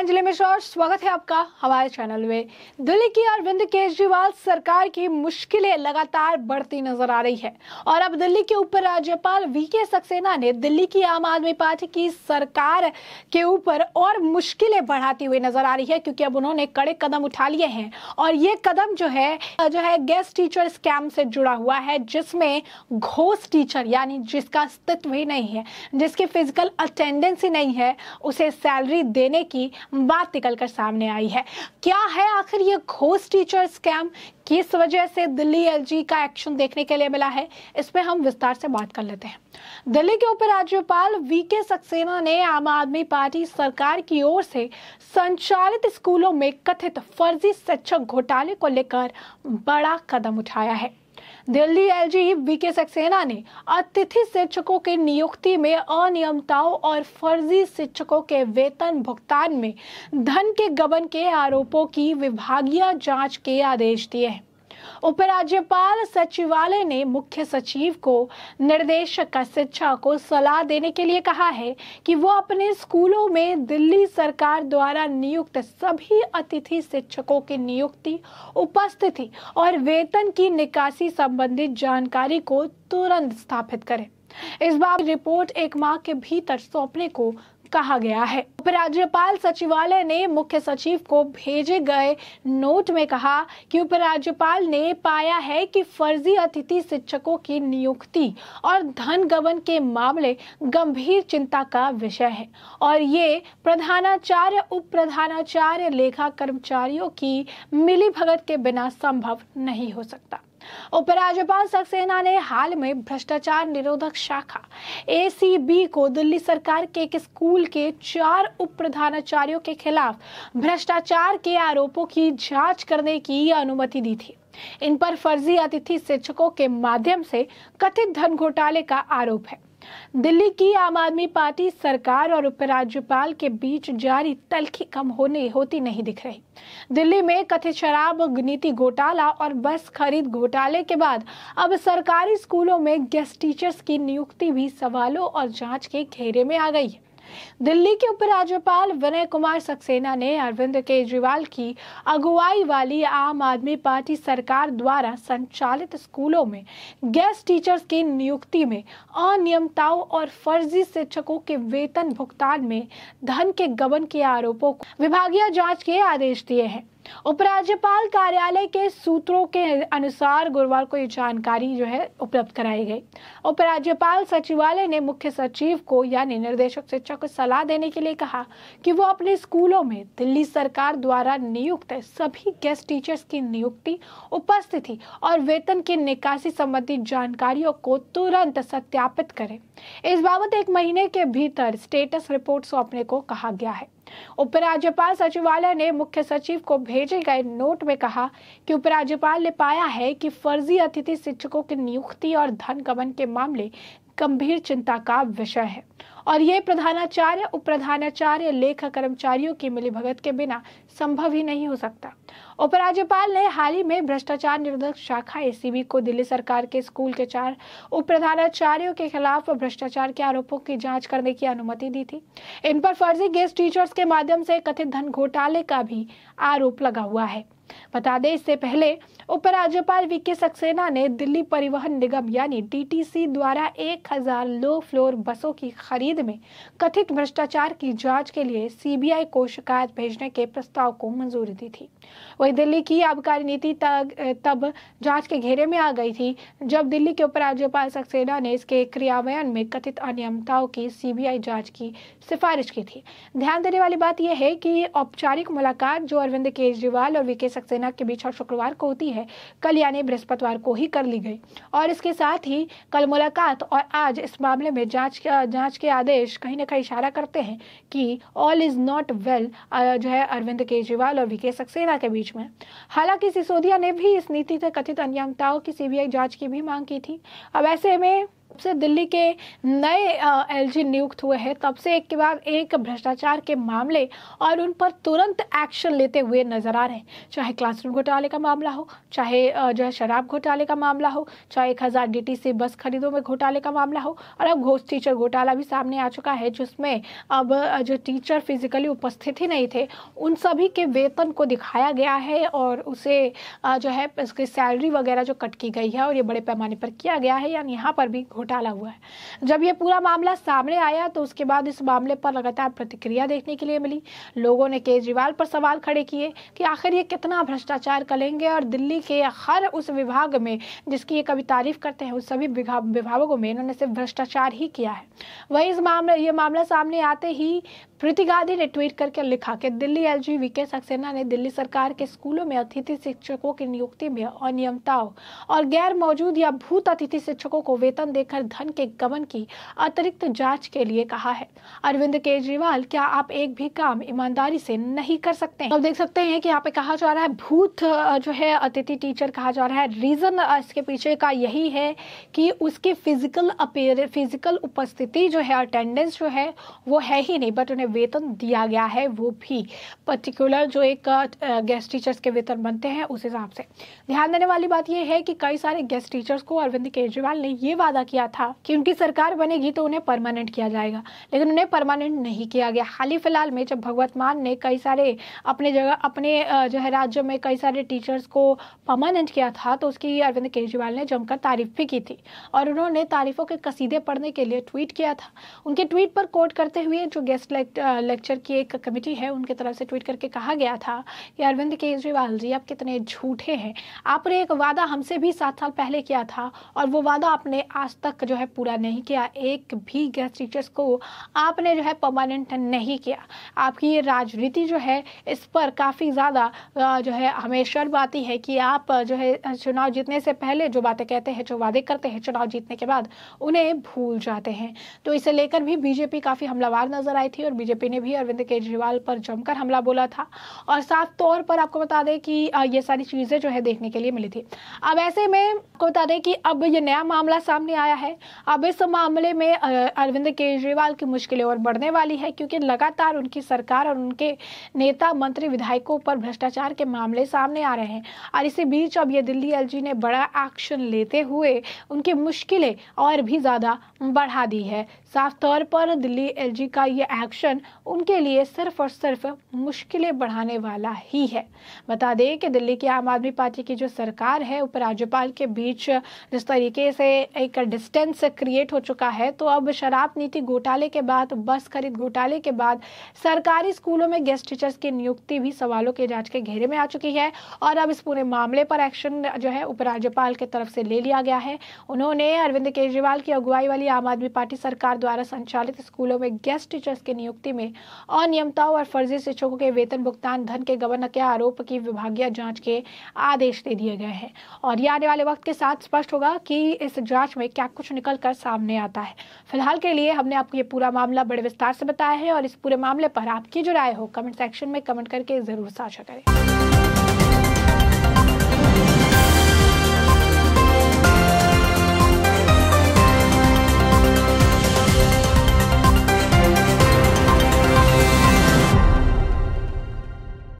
अंजलि मिश्रा और स्वागत है आपका हमारे चैनल में दिल्ली की अरविंद केजरीवाल सरकार की मुश्किलें लगातार बढ़ती नजर आ रही है और अब दिल्ली के ऊपर राज्यपाल वी के सक्सेना ने दिल्ली की आम आदमी पार्टी की सरकार के ऊपर और मुश्किलें बढ़ाती हुई नजर आ रही है क्योंकि अब उन्होंने कड़े कदम उठा लिए हैं और ये कदम जो है जो है गेस्ट टीचर स्कैम से जुड़ा हुआ है जिसमें घोष टीचर यानी जिसका अस्तित्व ही नहीं है जिसकी फिजिकल अटेंडेंस ही नहीं है उसे सैलरी देने की बात निकलकर सामने आई है क्या है आखिर ये घोष टीचर स्कैम किस वजह से दिल्ली एलजी का एक्शन देखने के लिए मिला है इसमें हम विस्तार से बात कर लेते हैं दिल्ली के उपराज्यपाल वी के सक्सेना ने आम आदमी पार्टी सरकार की ओर से संचालित स्कूलों में कथित फर्जी शिक्षक घोटाले को लेकर बड़ा कदम उठाया है दिल्ली एलजी वीके सक्सेना ने अतिथि शिक्षकों के नियुक्ति में अनियमताओं और फर्जी शिक्षकों के वेतन भुगतान में धन के गबन के आरोपों की विभागीय जांच के आदेश दिए हैं उपराज्यपाल सचिवालय ने मुख्य सचिव को निर्देशक शिक्षा को सलाह देने के लिए कहा है कि वो अपने स्कूलों में दिल्ली सरकार द्वारा नियुक्त सभी अतिथि शिक्षकों की नियुक्ति उपस्थिति और वेतन की निकासी संबंधित जानकारी को तुरंत स्थापित करें इस बार रिपोर्ट एक माह के भीतर सौंपने को कहा गया है उपराज्यपाल सचिवालय ने मुख्य सचिव को भेजे गए नोट में कहा कि उपराज्यपाल ने पाया है कि फर्जी अतिथि शिक्षकों की नियुक्ति और धन गबन के मामले गंभीर चिंता का विषय है और ये प्रधानाचार्य उप प्रधानाचार्य लेखा कर्मचारियों की भगत के बिना संभव नहीं हो सकता उपराज्यपाल सक्सेना ने हाल में भ्रष्टाचार निरोधक शाखा एसीबी को दिल्ली सरकार के एक स्कूल के चार उप प्रधानाचार्यों के खिलाफ भ्रष्टाचार के आरोपों की जांच करने की अनुमति दी थी इन पर फर्जी अतिथि शिक्षकों के माध्यम से कथित धन घोटाले का आरोप है दिल्ली की आम आदमी पार्टी सरकार और उपराज्यपाल के बीच जारी तलखी कम होने होती नहीं दिख रही दिल्ली में कथित शराब नीति घोटाला और बस खरीद घोटाले के बाद अब सरकारी स्कूलों में गेस्ट टीचर्स की नियुक्ति भी सवालों और जांच के घेरे में आ गई है दिल्ली के उपराज्यपाल विनय कुमार सक्सेना ने अरविंद केजरीवाल की अगुवाई वाली आम आदमी पार्टी सरकार द्वारा संचालित स्कूलों में गेस्ट टीचर्स की नियुक्ति में अनियमताओं और फर्जी शिक्षकों के वेतन भुगतान में धन के गबन के आरोपों को विभागीय जांच के आदेश दिए हैं उपराज्यपाल कार्यालय के सूत्रों के अनुसार गुरुवार को ये जानकारी जो है उपलब्ध कराई गई उपराज्यपाल सचिवालय ने मुख्य सचिव को यानी निर्देशक शिक्षा को सलाह देने के लिए कहा कि वो अपने स्कूलों में दिल्ली सरकार द्वारा नियुक्त सभी गेस्ट टीचर्स की नियुक्ति उपस्थिति और वेतन की निकासी संबंधी जानकारियों को तुरंत सत्यापित करें इस बाबत एक महीने के भीतर स्टेटस रिपोर्ट सौंपने को कहा गया है उपराज्यपाल सचिवालय ने मुख्य सचिव को भेजे गए नोट में कहा कि उपराज्यपाल ने पाया है कि फर्जी अतिथि शिक्षकों की नियुक्ति और धन गमन के मामले गंभीर चिंता का विषय है और ये प्रधानाचार्य उप प्रधानाचार्य लेखा कर्मचारियों की मिलीभगत के बिना संभव ही नहीं हो सकता उपराज्यपाल ने हाल ही में भ्रष्टाचार निरोधक शाखा एसीबी को दिल्ली सरकार के स्कूल के चार उप प्रधानाचार्यों के खिलाफ भ्रष्टाचार के आरोपों की जांच करने की अनुमति दी थी इन पर फर्जी गेस्ट टीचर्स के माध्यम से कथित धन घोटाले का भी आरोप लगा हुआ है बता दें इससे पहले उपराज्यपाल वी के सक्सेना ने दिल्ली परिवहन निगम यानी डीटीसी द्वारा 1000 लो फ्लोर बसों की खरीद में कथित भ्रष्टाचार की जांच के लिए सीबीआई को शिकायत भेजने के प्रस्ताव को मंजूरी दी थी वही दिल्ली की आबकारी नीति तब जांच के घेरे में आ गई थी जब दिल्ली के उपराज्यपाल सक्सेना ने इसके क्रियान्वयन में कथित अनियमितताओं की सीबीआई जांच की सिफारिश की थी ध्यान देने वाली बात यह है कि औपचारिक मुलाकात जो अरविंद केजरीवाल और वीके सक्सेना के बीच हर शुक्रवार को होती है कल यानी बृहस्पतिवार को ही कर ली गई और इसके साथ ही कल मुलाकात और आज इस मामले में जांच जांच के आदेश कहीं ना कहीं इशारा करते हैं कि ऑल इज नॉट वेल जो है अरविंद केजरीवाल और वीके सक्सेना के बीच में हालांकि सिसोदिया ने भी इस नीति से कथित अनियमताओं की सीबीआई जांच की भी मांग की थी अब ऐसे में से दिल्ली के नए एलजी नियुक्त हुए हैं तब से एक के बाद एक भ्रष्टाचार के मामले और उन पर तुरंत एक्शन लेते हुए नजर आ रहे हैं चाहे क्लासरूम घोटाले का मामला हो चाहे जो है शराब घोटाले का मामला हो चाहे एक हज़ार डी बस खरीदों में घोटाले का मामला हो और अब घोष टीचर घोटाला भी सामने आ चुका है जिसमें अब जो टीचर फिजिकली उपस्थित ही नहीं थे उन सभी के वेतन को दिखाया गया है और उसे जो है उसकी सैलरी वगैरह जो कट की गई है और ये बड़े पैमाने पर किया गया है यानी यहाँ पर भी घोटाला डाला हुआ है जब ये पूरा मामला सामने आया तो उसके बाद इस मामले पर लगातार प्रतिक्रिया देखने के लिए मिली लोगों ने केजरीवाल पर सवाल खड़े किए कि आखिर ये कितना भ्रष्टाचार करेंगे और दिल्ली के हर उस विभाग में जिसकी ये कभी तारीफ करते हैं उस सभी विभागों में इन्होंने सिर्फ भ्रष्टाचार ही किया है वही इस मामले ये मामला सामने आते ही प्रीति गांधी ने ट्वीट करके लिखा कि दिल्ली एलजी वीके सक्सेना ने दिल्ली सरकार के स्कूलों में अतिथि शिक्षकों की नियुक्ति में अनियमताओं और गैर मौजूद या भूत अतिथि शिक्षकों को वेतन देकर धन के गमन की अतिरिक्त जांच के लिए कहा है अरविंद केजरीवाल क्या आप एक भी काम ईमानदारी से नहीं कर सकते अब देख सकते हैं कि यहाँ पे कहा जा रहा है भूत जो है अतिथि टीचर कहा जा रहा है रीजन इसके पीछे का यही है कि उसकी फिजिकल अपेयर फिजिकल उपस्थिति जो है अटेंडेंस जो है वो है ही नहीं बट उन्हें वेतन दिया गया है वो भी पर्टिकुलर जो एक गेस्ट टीचर्स के वेतन बनते हैं उस हिसाब से ध्यान देने वाली बात यह है कि कई सारे गेस्ट टीचर्स को अरविंद केजरीवाल ने ये वादा किया था कि उनकी सरकार बनेगी तो उन्हें परमानेंट किया जाएगा लेकिन उन्हें परमानेंट नहीं किया गया हाल ही फिलहाल में जब भगवत मान ने कई सारे अपने जगह अपने जो है राज्य में कई सारे टीचर्स को परमानेंट किया था तो उसकी अरविंद केजरीवाल ने जमकर तारीफ भी की थी और उन्होंने तारीफों के कसीदे पढ़ने के लिए ट्वीट किया था उनके ट्वीट पर कोट करते हुए जो गेस्ट लेक्चर की एक कमेटी है उनके तरफ से ट्वीट करके कहा गया था कि अरविंद केजरीवाल जी आप कितने झूठे हैं आपने एक वादा हमसे भी सात साल पहले किया था और वो वादा आपने आज तक जो है पूरा नहीं किया एक भी गेस्ट टीचर्स को आपने जो है परमानेंट नहीं किया आपकी ये राजनीति जो है इस पर काफ़ी ज़्यादा जो है हमें शर्म आती है कि आप जो है चुनाव जीतने से पहले जो बातें कहते हैं जो वादे करते हैं चुनाव जीतने के बाद उन्हें भूल जाते हैं तो इसे लेकर भी बीजेपी काफ़ी हमलावार नजर आई थी और बीजेपी बीजेपी ने भी अरविंद केजरीवाल पर जमकर हमला बोला था और साफ तौर पर आपको बता दें कि ये सारी चीज़ें जो है देखने के लिए मिली थी अब ऐसे में आपको बता दें कि अब ये नया मामला सामने आया है अब इस मामले में अरविंद केजरीवाल की मुश्किलें और बढ़ने वाली है क्योंकि लगातार उनकी सरकार और उनके नेता मंत्री विधायकों पर भ्रष्टाचार के मामले सामने आ रहे हैं और इसी बीच अब ये दिल्ली एल ने बड़ा एक्शन लेते हुए उनकी मुश्किलें और भी ज़्यादा बढ़ा दी है साफ तौर पर दिल्ली एलजी का ये एक्शन उनके लिए सिर्फ और सिर्फ मुश्किलें बढ़ाने वाला ही है बता दें कि दिल्ली की आम आदमी पार्टी की जो सरकार है उपराज्यपाल के बीच जिस तरीके से एक डिस्टेंस क्रिएट हो चुका है तो अब शराब नीति घोटाले के बाद बस खरीद घोटाले के बाद सरकारी स्कूलों में गेस्ट टीचर्स की नियुक्ति भी सवालों के जांच के घेरे में आ चुकी है और अब इस पूरे मामले पर एक्शन जो है उपराज्यपाल के तरफ से ले लिया गया है उन्होंने अरविंद केजरीवाल की अगुवाई वाली आम आदमी पार्टी सरकार द्वारा संचालित स्कूलों में गेस्ट टीचर्स की नियुक्ति भर्ती में अनियमितताओं और फर्जी शिक्षकों के वेतन भुगतान धन के गबन के आरोप की विभागीय जाँच के आदेश दे दिए गए हैं और ये आने वाले वक्त के साथ स्पष्ट होगा कि इस जाँच में क्या कुछ निकल कर सामने आता है फिलहाल के लिए हमने आपको ये पूरा मामला बड़े विस्तार से बताया है और इस पूरे मामले पर आपकी जो राय हो कमेंट सेक्शन में कमेंट करके जरूर साझा करें